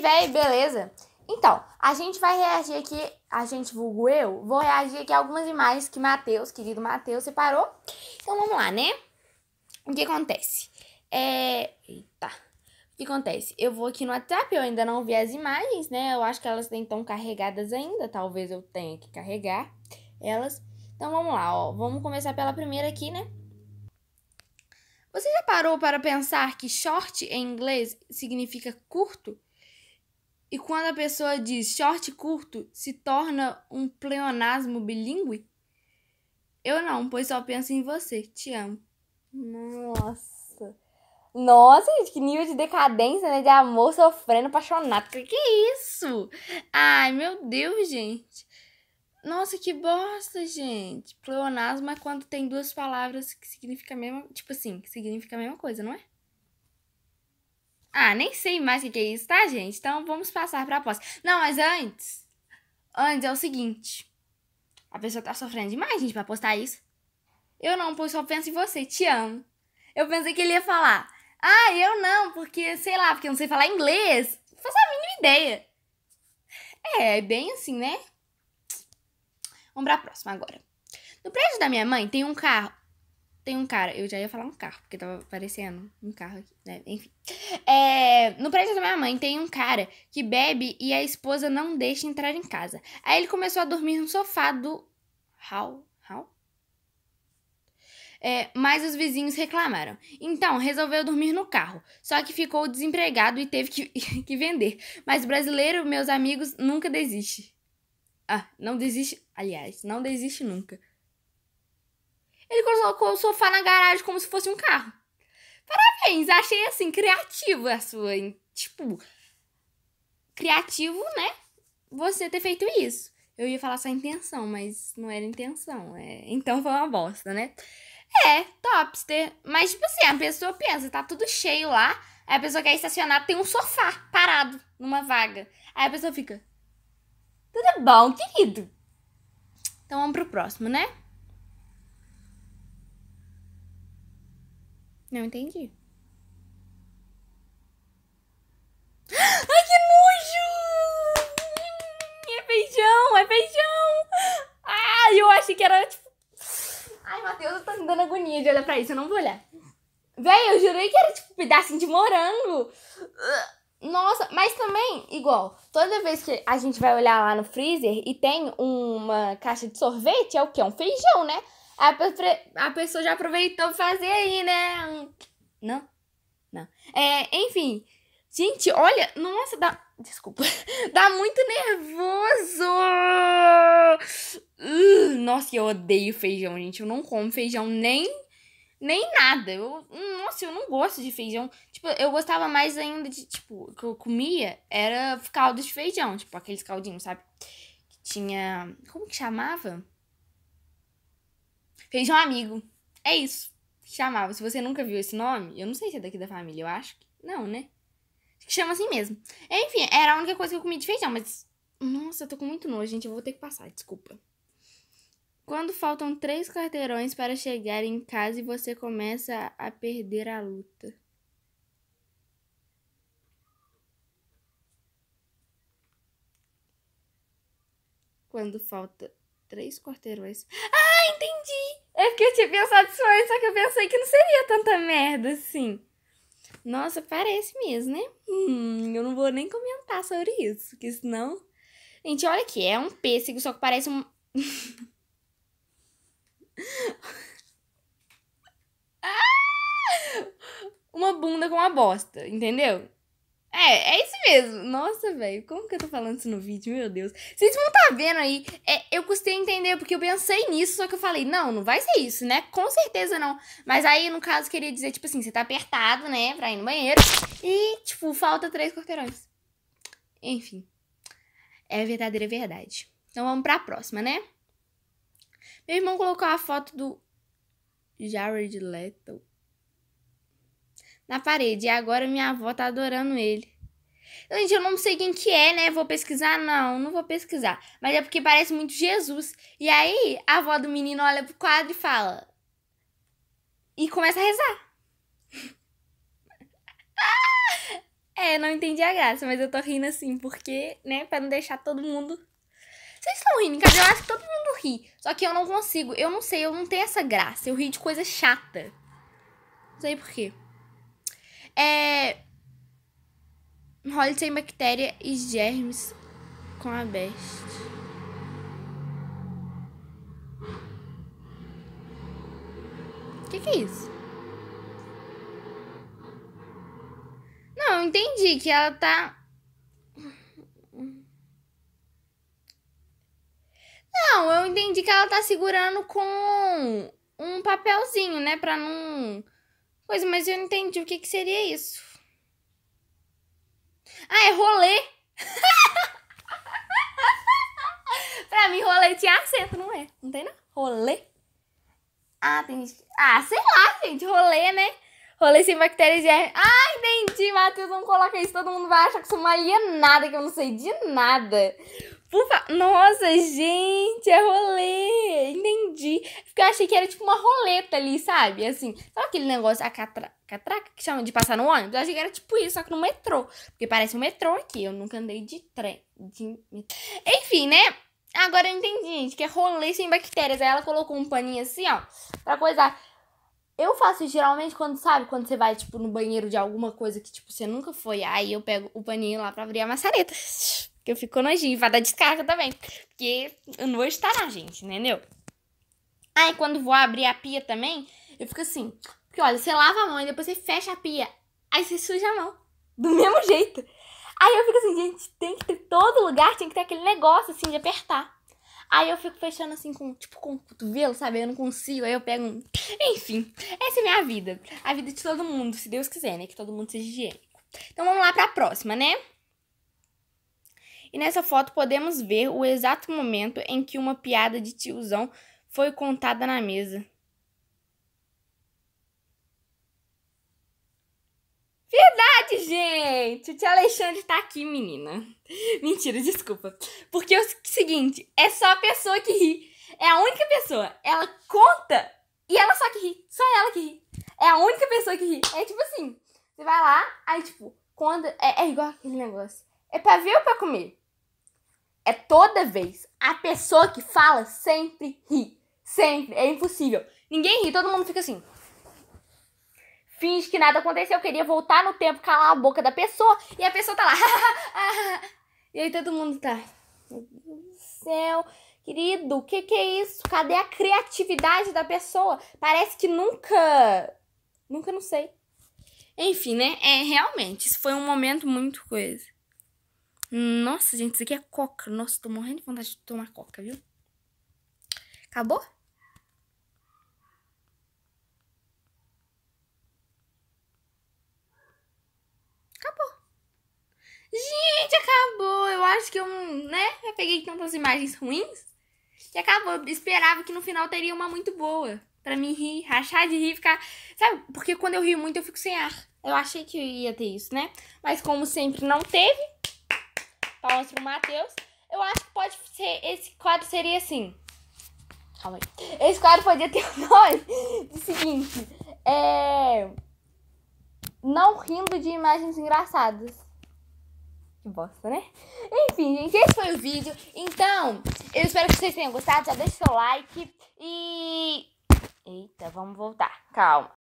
véi, beleza? Então, a gente vai reagir aqui, a gente vulgo eu, vou reagir aqui a algumas imagens que Matheus, querido Matheus, separou. Então vamos lá, né? O que acontece? É. Eita. O que acontece? Eu vou aqui no WhatsApp, eu ainda não vi as imagens, né? Eu acho que elas estão carregadas ainda, talvez eu tenha que carregar elas. Então vamos lá, ó. Vamos começar pela primeira aqui, né? Você já parou para pensar que short em inglês significa curto? E quando a pessoa diz short curto, se torna um pleonasmo bilíngue? Eu não, pois só penso em você. Te amo. Nossa. Nossa, gente, que nível de decadência, né? De amor sofrendo, apaixonado. Que que é isso? Ai, meu Deus, gente. Nossa, que bosta, gente. Pleonasmo é quando tem duas palavras que significam a mesma... Tipo assim, que significa a mesma coisa, não é? Ah, nem sei mais o que é isso, tá, gente? Então vamos passar para a aposta. Não, mas antes. Antes é o seguinte. A pessoa tá sofrendo demais, gente, pra postar isso. Eu não, pois só penso em você, te amo. Eu pensei que ele ia falar. Ah, eu não, porque, sei lá, porque eu não sei falar inglês. Não faço a mínima ideia. É, é bem assim, né? Vamos pra próxima agora. No prédio da minha mãe tem um carro tem um cara. Eu já ia falar um carro, porque tava aparecendo um carro aqui, né? Enfim. É, no prédio da minha mãe tem um cara que bebe e a esposa não deixa entrar em casa. Aí ele começou a dormir no sofá do. how É, mas os vizinhos reclamaram. Então, resolveu dormir no carro. Só que ficou desempregado e teve que, que vender. Mas brasileiro, meus amigos, nunca desiste. Ah, não desiste. Aliás, não desiste nunca. Ele colocou o sofá na garagem como se fosse um carro. Parabéns, achei assim, criativo a sua. Tipo, criativo, né? Você ter feito isso. Eu ia falar só intenção, mas não era intenção. É... Então foi uma bosta, né? É, topster. Mas, tipo assim, a pessoa pensa, tá tudo cheio lá. Aí a pessoa quer estacionar, tem um sofá parado numa vaga. Aí a pessoa fica. Tudo bom, querido? Então vamos pro próximo, né? Não entendi. Ai, que nojo! É feijão, é feijão! Ai, ah, eu achei que era tipo. Ai, Matheus, eu tô me dando agonia de olhar pra isso, eu não vou olhar. Véi, eu jurei que era tipo um pedacinho de morango. Nossa, mas também, igual, toda vez que a gente vai olhar lá no freezer e tem uma caixa de sorvete, é o quê? Um feijão, né? a, a pessoa já aproveitou fazer aí, né? Não? Não. É, enfim. Gente, olha, nossa, dá. Desculpa. Dá muito nervoso! Uh, nossa, eu odeio feijão, gente. Eu não como feijão nem. Nem nada. Eu, nossa, eu não gosto de feijão. Tipo, eu gostava mais ainda de, tipo, que eu comia era caldo de feijão. Tipo, aqueles caldinhos, sabe? Que tinha. Como que chamava? Feijão amigo. É isso. Chamava. Se você nunca viu esse nome, eu não sei se é daqui da família, eu acho que. Não, né? Acho que chama assim mesmo. Enfim, era a única coisa que eu comi de feijão, mas. Nossa, eu tô com muito nojo, gente. Eu vou ter que passar, desculpa. Quando faltam três quarteirões para chegar em casa e você começa a perder a luta. Quando falta três quarteirões. Ah, entendi! É porque eu tinha pensado isso antes, só que eu pensei que não seria tanta merda assim. Nossa, parece mesmo, né? Hum, eu não vou nem comentar sobre isso, porque senão. Gente, olha aqui, é um pêssego, só que parece um. ah! Uma bunda com uma bosta, entendeu? É, é isso mesmo. Nossa, velho, como que eu tô falando isso no vídeo? Meu Deus. Vocês vão tá vendo aí. É, eu custei entender, porque eu pensei nisso, só que eu falei, não, não vai ser isso, né? Com certeza não. Mas aí, no caso, queria dizer, tipo assim, você tá apertado, né, pra ir no banheiro. E, tipo, falta três quarteirões. Enfim. É verdadeira verdade. Então vamos pra próxima, né? Meu irmão colocou a foto do Jared Leto na parede. E agora minha avó tá adorando ele. Gente, eu não sei quem que é, né? Vou pesquisar? Não, não vou pesquisar. Mas é porque parece muito Jesus. E aí, a avó do menino olha pro quadro e fala. E começa a rezar. é, não entendi a graça, mas eu tô rindo assim, porque, né, pra não deixar todo mundo. Vocês estão rindo, cara? Eu acho que todo mundo ri. Só que eu não consigo. Eu não sei, eu não tenho essa graça. Eu ri de coisa chata. Não sei por quê. É. Role sem bactéria e germes com a best. O que, que é isso? Não, entendi que ela tá. Não, eu entendi que ela tá segurando com um papelzinho, né? Pra não. Pois, mas eu não entendi o que, que seria isso. Ah, é rolê. pra mim, rolê tinha acento, não é? Não tem, não? Rolê. Ah, tem gente... Ah, sei lá, gente. Rolê, né? Rolê sem bactérias e... Ah, entendi, Matheus. Não coloca isso. Todo mundo vai achar que sou uma alienada, que eu não sei de nada. Nossa, gente, é rolê. Entendi. Porque eu achei que era tipo uma roleta ali, sabe? Assim, sabe aquele negócio, a catra... catraca que chama de passar no ônibus? Eu achei que era tipo isso, só que no metrô. Porque parece um metrô aqui. Eu nunca andei de trem. De... Enfim, né? Agora eu entendi, gente, que é rolê sem bactérias. Aí ela colocou um paninho assim, ó, pra coisar. Eu faço geralmente quando, sabe, quando você vai, tipo, no banheiro de alguma coisa que, tipo, você nunca foi. Aí eu pego o paninho lá pra abrir a maçareta. Que eu fico nojinho. Vai dar descarga também. Porque eu não vou estar na gente, entendeu? Aí quando vou abrir a pia também, eu fico assim. Porque olha, você lava a mão e depois você fecha a pia. Aí você suja a mão. Do mesmo jeito. Aí eu fico assim, gente, tem que ter todo lugar, tem que ter aquele negócio assim de apertar. Aí eu fico fechando assim com, tipo, com o cotovelo, sabe? Eu não consigo, aí eu pego um. Enfim, essa é minha vida. A vida de todo mundo, se Deus quiser, né? Que todo mundo seja higiênico. Então vamos lá pra próxima, né? E nessa foto podemos ver o exato momento em que uma piada de tiozão foi contada na mesa. Verdade, gente! O tio Alexandre tá aqui, menina. Mentira, desculpa. Porque é o seguinte, é só a pessoa que ri. É a única pessoa. Ela conta e ela só que ri. Só ela que ri. É a única pessoa que ri. É tipo assim, você vai lá, aí tipo, quando... É, é igual aquele negócio. É pra ver ou pra comer? é toda vez. A pessoa que fala sempre ri. Sempre. É impossível. Ninguém ri, todo mundo fica assim. Finge que nada aconteceu. Eu queria voltar no tempo, calar a boca da pessoa. E a pessoa tá lá. e aí todo mundo tá. Meu Deus do céu. Querido, o que, que é isso? Cadê a criatividade da pessoa? Parece que nunca. Nunca não sei. Enfim, né? É realmente, isso foi um momento muito coisa. Nossa, gente, isso aqui é coca. Nossa, tô morrendo de vontade de tomar coca, viu? Acabou? Acabou. Gente, acabou. Eu acho que eu, né? Eu peguei tantas imagens ruins que acabou. Esperava que no final teria uma muito boa. Pra mim rir, rachar de rir, ficar. Sabe? Porque quando eu rio muito eu fico sem ar. Eu achei que ia ter isso, né? Mas como sempre não teve, palmas pro Matheus. Eu acho que pode ser. Esse quadro seria assim. Calma aí. Esse quadro podia ter o nome do seguinte: É. Não rindo de imagens engraçadas. Que bosta, né? Enfim, gente, esse foi o vídeo. Então, eu espero que vocês tenham gostado. Já deixa o seu like. E. Eita, vamos voltar. Calma.